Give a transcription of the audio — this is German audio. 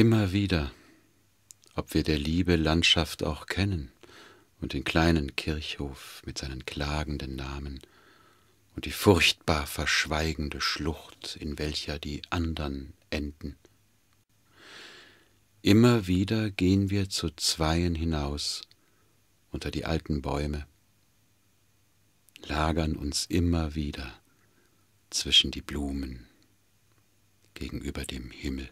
Immer wieder, ob wir der Liebe Landschaft auch kennen und den kleinen Kirchhof mit seinen klagenden Namen und die furchtbar verschweigende Schlucht, in welcher die andern enden. Immer wieder gehen wir zu Zweien hinaus unter die alten Bäume, lagern uns immer wieder zwischen die Blumen gegenüber dem Himmel.